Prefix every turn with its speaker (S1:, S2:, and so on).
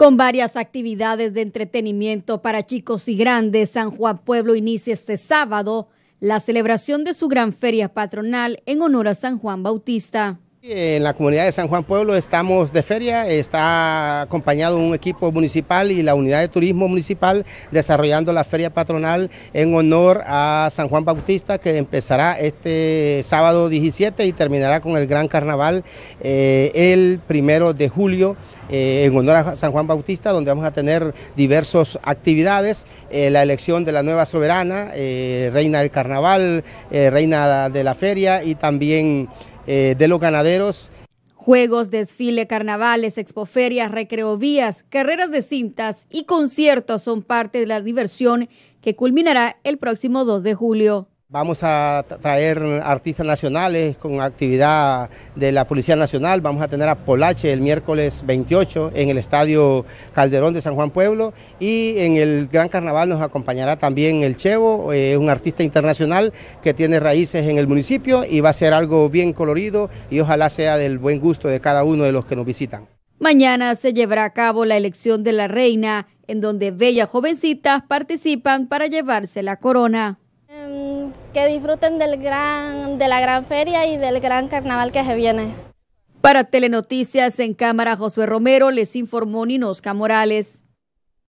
S1: Con varias actividades de entretenimiento para chicos y grandes, San Juan Pueblo inicia este sábado la celebración de su gran feria patronal en honor a San Juan Bautista.
S2: En la comunidad de San Juan Pueblo estamos de feria, está acompañado un equipo municipal y la unidad de turismo municipal desarrollando la feria patronal en honor a San Juan Bautista que empezará este sábado 17 y terminará con el gran carnaval eh, el primero de julio. Eh, en honor a San Juan Bautista, donde vamos a tener diversas actividades, eh, la elección de la nueva soberana, reina del carnaval, reina de la feria y también eh, de los ganaderos.
S1: Juegos, desfile, carnavales, expoferias, recreovías, carreras de cintas y conciertos son parte de la diversión que culminará el próximo 2 de julio.
S2: Vamos a traer artistas nacionales con actividad de la Policía Nacional. Vamos a tener a Polache el miércoles 28 en el Estadio Calderón de San Juan Pueblo. Y en el Gran Carnaval nos acompañará también el Chevo, eh, un artista internacional que tiene raíces en el municipio y va a ser algo bien colorido y ojalá sea del buen gusto de cada uno de los que nos visitan.
S1: Mañana se llevará a cabo la elección de la reina, en donde bellas jovencitas participan para llevarse la corona que disfruten del gran, de la gran feria y del gran carnaval que se viene. Para Telenoticias en cámara, Josué Romero les informó Ninosca Morales.